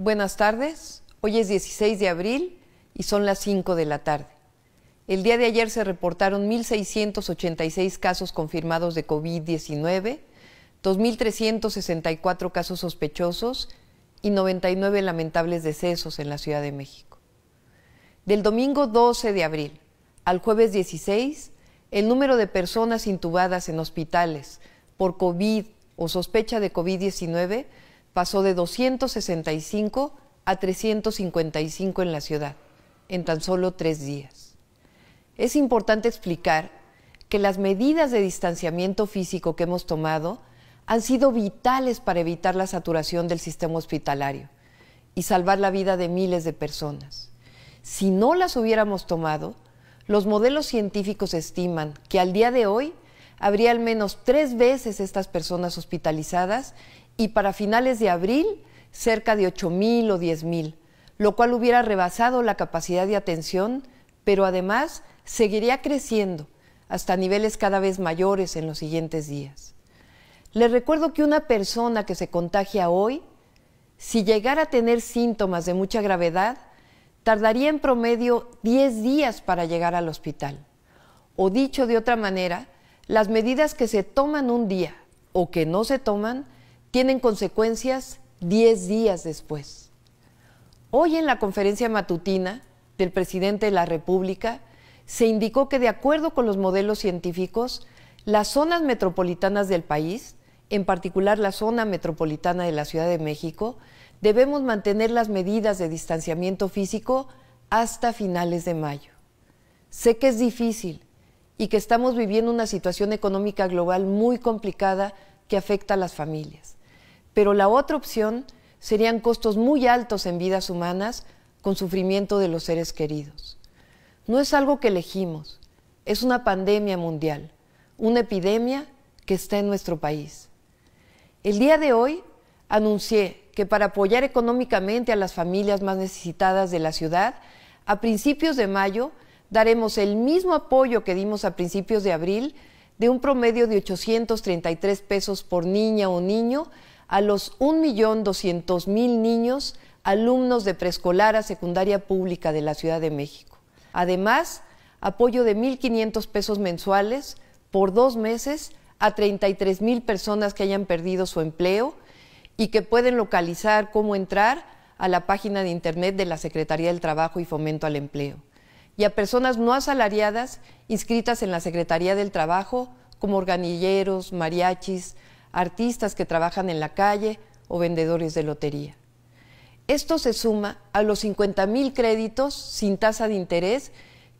Buenas tardes. Hoy es 16 de abril y son las 5 de la tarde. El día de ayer se reportaron 1.686 casos confirmados de COVID-19, 2.364 casos sospechosos y 99 lamentables decesos en la Ciudad de México. Del domingo 12 de abril al jueves 16, el número de personas intubadas en hospitales por COVID o sospecha de COVID-19 pasó de 265 a 355 en la ciudad, en tan solo tres días. Es importante explicar que las medidas de distanciamiento físico que hemos tomado han sido vitales para evitar la saturación del sistema hospitalario y salvar la vida de miles de personas. Si no las hubiéramos tomado, los modelos científicos estiman que al día de hoy habría al menos tres veces estas personas hospitalizadas y para finales de abril cerca de 8.000 o 10.000, lo cual hubiera rebasado la capacidad de atención, pero además seguiría creciendo hasta niveles cada vez mayores en los siguientes días. Les recuerdo que una persona que se contagia hoy, si llegara a tener síntomas de mucha gravedad, tardaría en promedio 10 días para llegar al hospital. O dicho de otra manera, las medidas que se toman un día o que no se toman tienen consecuencias 10 días después. Hoy en la conferencia matutina del presidente de la República se indicó que de acuerdo con los modelos científicos, las zonas metropolitanas del país, en particular la zona metropolitana de la Ciudad de México, debemos mantener las medidas de distanciamiento físico hasta finales de mayo. Sé que es difícil y que estamos viviendo una situación económica global muy complicada que afecta a las familias. Pero la otra opción serían costos muy altos en vidas humanas con sufrimiento de los seres queridos. No es algo que elegimos, es una pandemia mundial, una epidemia que está en nuestro país. El día de hoy anuncié que para apoyar económicamente a las familias más necesitadas de la ciudad, a principios de mayo daremos el mismo apoyo que dimos a principios de abril de un promedio de 833 pesos por niña o niño a los 1.200.000 niños alumnos de preescolar a secundaria pública de la Ciudad de México. Además, apoyo de 1.500 pesos mensuales por dos meses a 33.000 personas que hayan perdido su empleo y que pueden localizar cómo entrar a la página de Internet de la Secretaría del Trabajo y Fomento al Empleo. Y a personas no asalariadas inscritas en la Secretaría del Trabajo como organilleros, mariachis, artistas que trabajan en la calle o vendedores de lotería. Esto se suma a los 50.000 créditos sin tasa de interés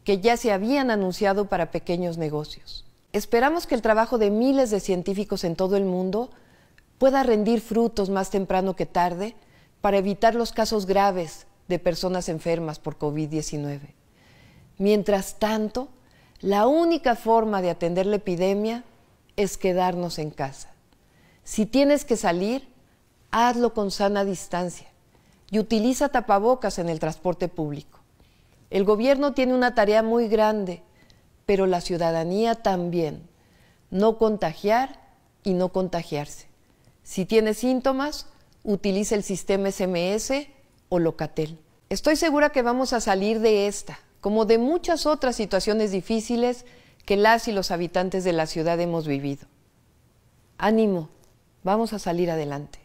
que ya se habían anunciado para pequeños negocios. Esperamos que el trabajo de miles de científicos en todo el mundo pueda rendir frutos más temprano que tarde para evitar los casos graves de personas enfermas por COVID-19. Mientras tanto, la única forma de atender la epidemia es quedarnos en casa. Si tienes que salir, hazlo con sana distancia y utiliza tapabocas en el transporte público. El gobierno tiene una tarea muy grande, pero la ciudadanía también. No contagiar y no contagiarse. Si tienes síntomas, utiliza el sistema SMS o Locatel. Estoy segura que vamos a salir de esta, como de muchas otras situaciones difíciles que las y los habitantes de la ciudad hemos vivido. Ánimo, Vamos a salir adelante.